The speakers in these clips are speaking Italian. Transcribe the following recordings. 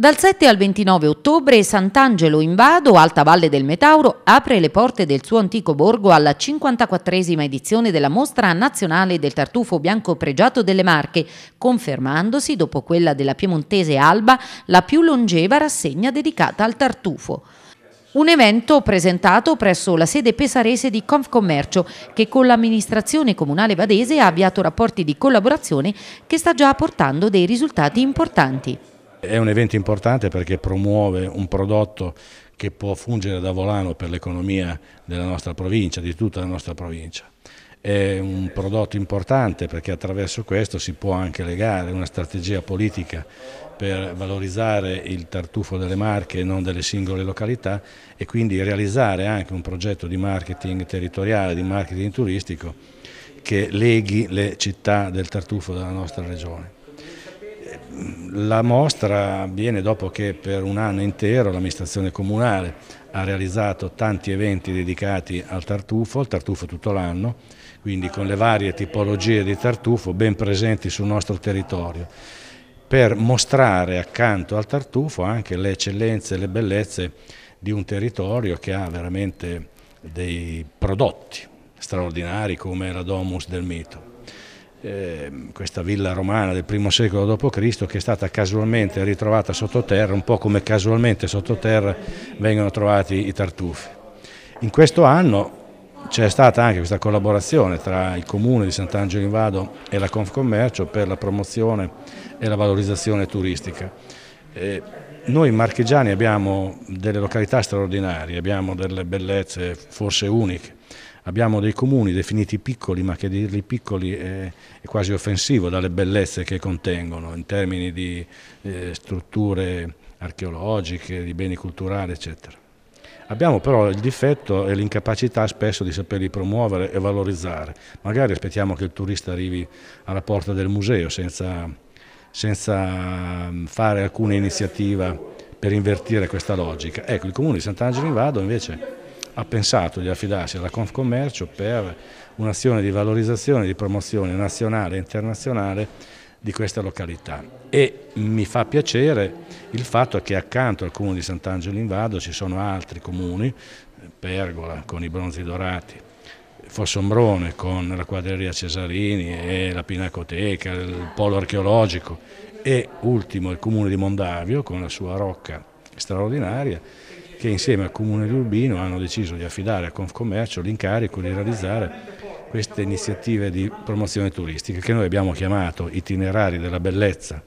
Dal 7 al 29 ottobre Sant'Angelo in Vado, Alta Valle del Metauro, apre le porte del suo antico borgo alla 54esima edizione della Mostra Nazionale del Tartufo Bianco Pregiato delle Marche, confermandosi, dopo quella della piemontese Alba, la più longeva rassegna dedicata al tartufo. Un evento presentato presso la sede pesarese di Confcommercio che con l'amministrazione comunale vadese ha avviato rapporti di collaborazione che sta già portando dei risultati importanti. È un evento importante perché promuove un prodotto che può fungere da volano per l'economia della nostra provincia, di tutta la nostra provincia. È un prodotto importante perché attraverso questo si può anche legare una strategia politica per valorizzare il tartufo delle marche e non delle singole località e quindi realizzare anche un progetto di marketing territoriale, di marketing turistico che leghi le città del tartufo della nostra regione la mostra avviene dopo che per un anno intero l'amministrazione comunale ha realizzato tanti eventi dedicati al tartufo, il tartufo tutto l'anno, quindi con le varie tipologie di tartufo ben presenti sul nostro territorio, per mostrare accanto al tartufo anche le eccellenze e le bellezze di un territorio che ha veramente dei prodotti straordinari come la Domus del Mito. Ehm, questa villa romana del primo secolo d.C. che è stata casualmente ritrovata sottoterra, un po' come casualmente sottoterra vengono trovati i tartufi. In questo anno c'è stata anche questa collaborazione tra il comune di Sant'Angelo in Vado e la Confcommercio per la promozione e la valorizzazione turistica. Eh, noi marchigiani abbiamo delle località straordinarie, abbiamo delle bellezze forse uniche, abbiamo dei comuni definiti piccoli, ma che dirli piccoli è, è quasi offensivo dalle bellezze che contengono in termini di eh, strutture archeologiche, di beni culturali, eccetera. Abbiamo però il difetto e l'incapacità spesso di saperli promuovere e valorizzare. Magari aspettiamo che il turista arrivi alla porta del museo senza, senza mm, fare alcuna iniziativa per invertire questa logica. Ecco, il comune di Sant'Angelo in Vado invece ha pensato di affidarsi alla Confcommercio per un'azione di valorizzazione, e di promozione nazionale e internazionale di questa località e mi fa piacere il fatto che accanto al comune di Sant'Angelo in Vado ci sono altri comuni, Pergola con i bronzi dorati, Fossombrone con la quadreria Cesarini e la Pinacoteca, il polo archeologico e ultimo il comune di Mondavio con la sua rocca straordinaria che insieme al Comune di Urbino hanno deciso di affidare a Confcommercio l'incarico di realizzare queste iniziative di promozione turistica che noi abbiamo chiamato itinerari della bellezza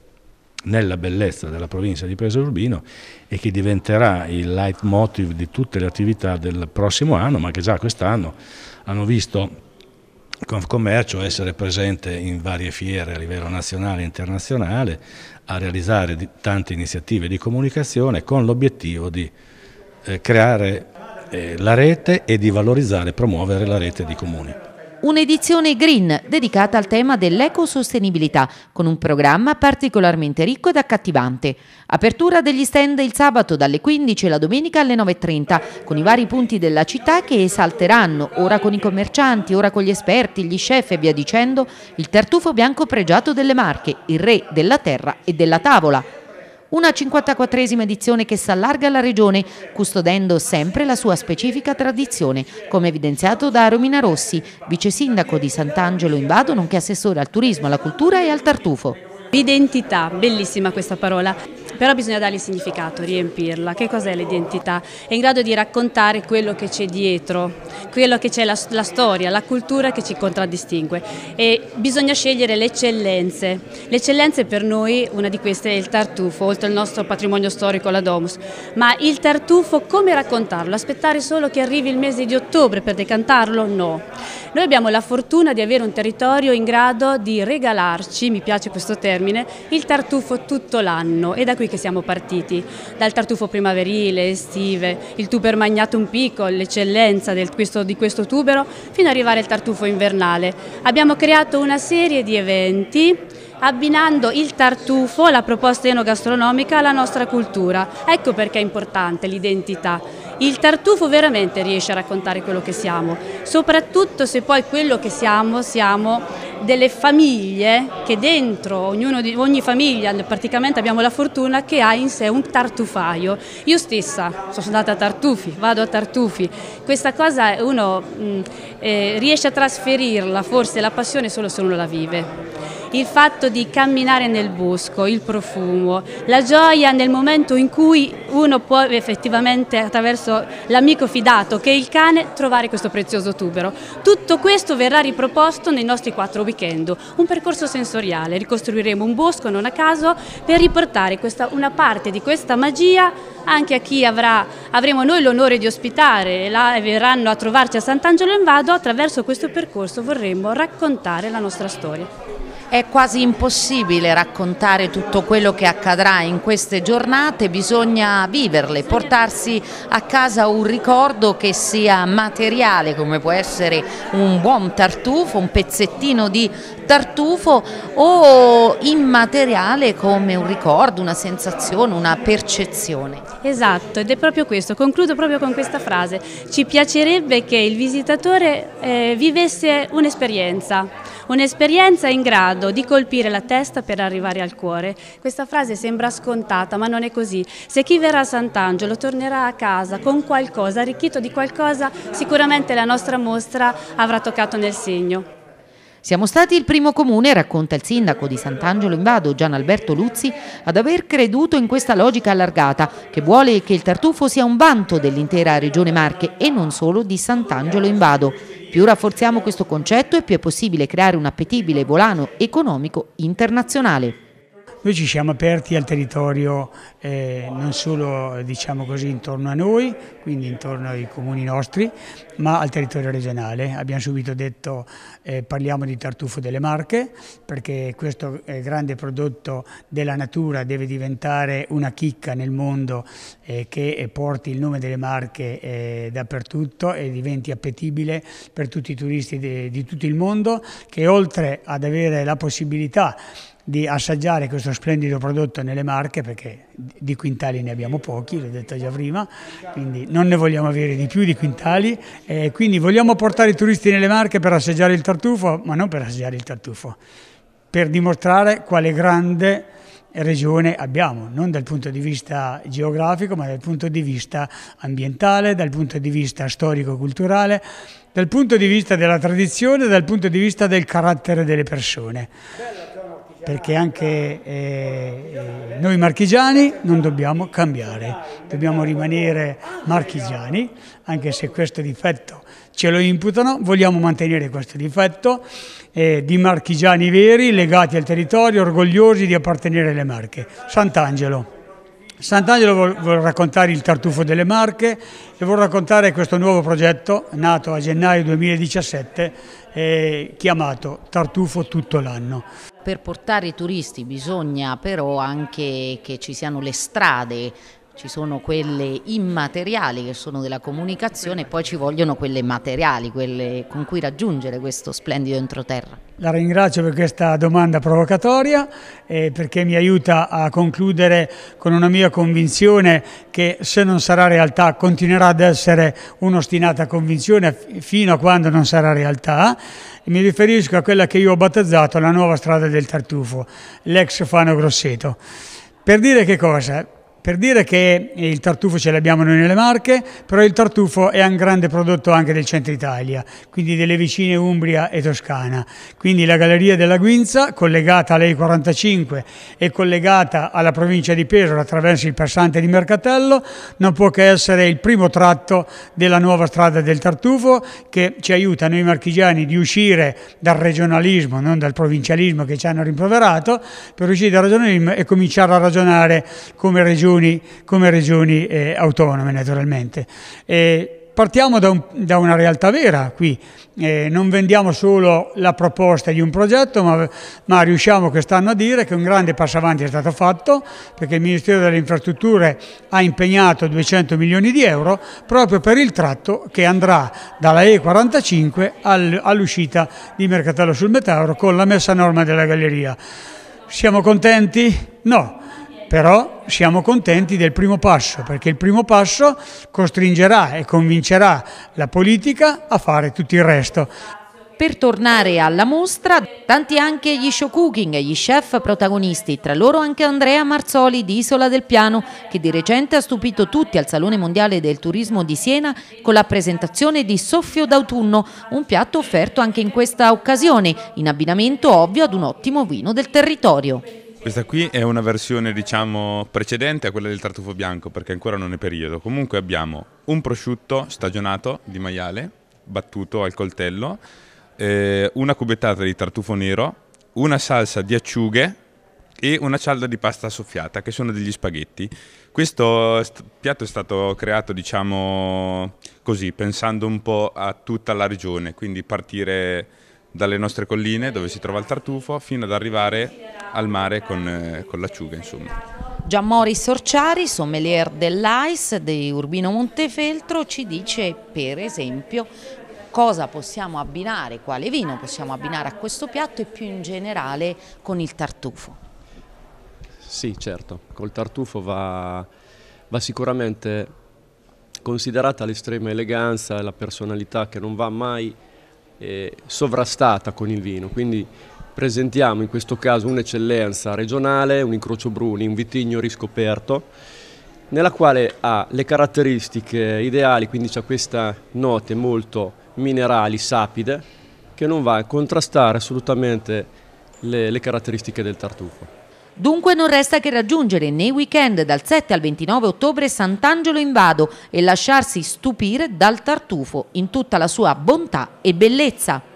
nella bellezza della provincia di Pesaro Urbino e che diventerà il leitmotiv di tutte le attività del prossimo anno, ma che già quest'anno hanno visto Confcommercio essere presente in varie fiere a livello nazionale e internazionale a realizzare tante iniziative di comunicazione con l'obiettivo di eh, creare eh, la rete e di valorizzare e promuovere la rete di comuni un'edizione green dedicata al tema dell'ecosostenibilità, con un programma particolarmente ricco ed accattivante. Apertura degli stand il sabato dalle 15 e la domenica alle 9.30, con i vari punti della città che esalteranno, ora con i commercianti, ora con gli esperti, gli chef e via dicendo, il tartufo bianco pregiato delle Marche, il re della terra e della tavola una 54esima edizione che si allarga alla regione, custodendo sempre la sua specifica tradizione, come evidenziato da Romina Rossi, vice sindaco di Sant'Angelo in Vado, nonché assessore al turismo, alla cultura e al tartufo. Identità, bellissima questa parola però bisogna dargli significato, riempirla. Che cos'è l'identità? È in grado di raccontare quello che c'è dietro, quello che c'è la, la, storia, la cultura che ci contraddistingue e bisogna scegliere le eccellenze. Le eccellenze per noi, una di queste è il tartufo, oltre al nostro patrimonio storico, la Domus, ma il tartufo come raccontarlo? Aspettare solo che arrivi il mese di ottobre per decantarlo? No. Noi abbiamo la fortuna di avere un territorio in grado di regalarci, mi piace questo termine, il tartufo tutto l'anno e da da qui che siamo partiti, dal tartufo primaverile, estive, il tuber magnatum picco, l'eccellenza di questo tubero, fino ad arrivare al tartufo invernale. Abbiamo creato una serie di eventi abbinando il tartufo, la proposta enogastronomica alla nostra cultura. Ecco perché è importante l'identità. Il tartufo veramente riesce a raccontare quello che siamo, soprattutto se poi quello che siamo siamo delle famiglie che dentro di, ogni famiglia praticamente abbiamo la fortuna che ha in sé un tartufaio. Io stessa sono andata a Tartufi, vado a Tartufi. Questa cosa uno mh, mm, eh, riesce a trasferirla, forse la passione solo se uno la vive il fatto di camminare nel bosco, il profumo, la gioia nel momento in cui uno può effettivamente attraverso l'amico fidato che è il cane trovare questo prezioso tubero. Tutto questo verrà riproposto nei nostri quattro weekend, un percorso sensoriale, ricostruiremo un bosco non a caso per riportare questa, una parte di questa magia anche a chi avrà, avremo noi l'onore di ospitare e là verranno a trovarci a Sant'Angelo in Vado, attraverso questo percorso vorremmo raccontare la nostra storia. È quasi impossibile raccontare tutto quello che accadrà in queste giornate, bisogna viverle, portarsi a casa un ricordo che sia materiale come può essere un buon tartufo, un pezzettino di tartufo o immateriale come un ricordo, una sensazione, una percezione. Esatto ed è proprio questo, concludo proprio con questa frase, ci piacerebbe che il visitatore eh, vivesse un'esperienza Un'esperienza in grado di colpire la testa per arrivare al cuore. Questa frase sembra scontata, ma non è così. Se chi verrà a Sant'Angelo tornerà a casa con qualcosa, arricchito di qualcosa, sicuramente la nostra mostra avrà toccato nel segno. Siamo stati il primo comune, racconta il sindaco di Sant'Angelo in Vado, Gian Alberto Luzzi, ad aver creduto in questa logica allargata che vuole che il tartufo sia un vanto dell'intera regione Marche e non solo di Sant'Angelo in Vado. Più rafforziamo questo concetto e più è possibile creare un appetibile volano economico internazionale. Noi ci siamo aperti al territorio eh, non solo diciamo così, intorno a noi, quindi intorno ai comuni nostri, ma al territorio regionale. Abbiamo subito detto eh, parliamo di tartufo delle Marche perché questo eh, grande prodotto della natura deve diventare una chicca nel mondo eh, che eh, porti il nome delle Marche eh, dappertutto e diventi appetibile per tutti i turisti de, di tutto il mondo che oltre ad avere la possibilità di assaggiare questo splendido prodotto nelle Marche perché di quintali ne abbiamo pochi, l'ho detto già prima, quindi non ne vogliamo avere di più di quintali e quindi vogliamo portare i turisti nelle Marche per assaggiare il tartufo, ma non per assaggiare il tartufo, per dimostrare quale grande regione abbiamo, non dal punto di vista geografico, ma dal punto di vista ambientale, dal punto di vista storico-culturale, dal punto di vista della tradizione, dal punto di vista del carattere delle persone perché anche eh, eh, noi marchigiani non dobbiamo cambiare, dobbiamo rimanere marchigiani, anche se questo difetto ce lo imputano, vogliamo mantenere questo difetto eh, di marchigiani veri, legati al territorio, orgogliosi di appartenere alle Marche. Sant'Angelo. Sant'Angelo vuol, raccontare il tartufo delle Marche e vuol raccontare questo nuovo progetto nato a gennaio 2017 eh, chiamato Tartufo tutto l'anno. Per portare i turisti bisogna però anche che ci siano le strade ci sono quelle immateriali che sono della comunicazione e poi ci vogliono quelle materiali, quelle con cui raggiungere questo splendido entroterra. La ringrazio per questa domanda provocatoria eh, perché mi aiuta a concludere con una mia convinzione che se non sarà realtà continuerà ad essere un'ostinata convinzione fino a quando non sarà realtà. E mi riferisco a quella che io ho battezzato la nuova strada del tartufo, l'ex Fano Grosseto. Per dire che cosa? per dire che il tartufo ce l'abbiamo noi nelle Marche, però il tartufo è un grande prodotto anche del centro Italia, quindi delle vicine Umbria e Toscana. Quindi la galleria della Guinza, collegata alla E45 e collegata alla provincia di Pesaro attraverso il passante di Mercatello, non può che essere il primo tratto della nuova strada del tartufo che ci aiuta noi marchigiani di uscire dal regionalismo, non dal provincialismo che ci hanno rimproverato, per uscire dal regionalismo e cominciare a ragionare come regione regioni come regioni eh, autonome naturalmente. Eh, partiamo da, un, da, una realtà vera qui, eh, non vendiamo solo la proposta di un progetto, ma, ma riusciamo quest'anno a dire che un grande passo avanti è stato fatto, perché il Ministero delle Infrastrutture ha impegnato 200 milioni di euro proprio per il tratto che andrà dalla E45 al, all'uscita di Mercatello sul Metauro con la messa a norma della galleria. Siamo contenti? No però siamo contenti del primo passo, perché il primo passo costringerà e convincerà la politica a fare tutto il resto. Per tornare alla mostra, tanti anche gli show cooking e gli chef protagonisti, tra loro anche Andrea Marzoli di Isola del Piano, che di recente ha stupito tutti al Salone Mondiale del Turismo di Siena con la presentazione di Soffio d'autunno, un piatto offerto anche in questa occasione, in abbinamento ovvio ad un ottimo vino del territorio. Questa qui è una versione diciamo precedente a quella del tartufo bianco perché ancora non è periodo. Comunque abbiamo un prosciutto stagionato di maiale battuto al coltello, eh, una cubettata di tartufo nero, una salsa di acciughe e una cialda di pasta soffiata che sono degli spaghetti. Questo st- piatto è stato creato, diciamo così, pensando un po' a tutta la regione, quindi partire dalle nostre colline dove si trova il tartufo fino ad arrivare al mare con, eh, con l'acciuga insomma. Giammori Sorciari, sommelier dell'AIS di Urbino Montefeltro, ci dice per esempio cosa possiamo abbinare, quale vino possiamo abbinare a questo piatto e più in generale con il tartufo. Sì, certo, col tartufo va, va sicuramente considerata l'estrema eleganza e la personalità che non va mai eh, sovrastata con il vino, quindi presentiamo in questo caso un'eccellenza regionale, un incrocio bruni, un vitigno riscoperto, nella quale ha le caratteristiche ideali, quindi c'è queste note molto minerali, sapide, che non va a contrastare assolutamente le, le caratteristiche del tartufo. Dunque non resta che raggiungere nei weekend dal 7 al 29 ottobre Sant'Angelo in Vado e lasciarsi stupire dal tartufo in tutta la sua bontà e bellezza.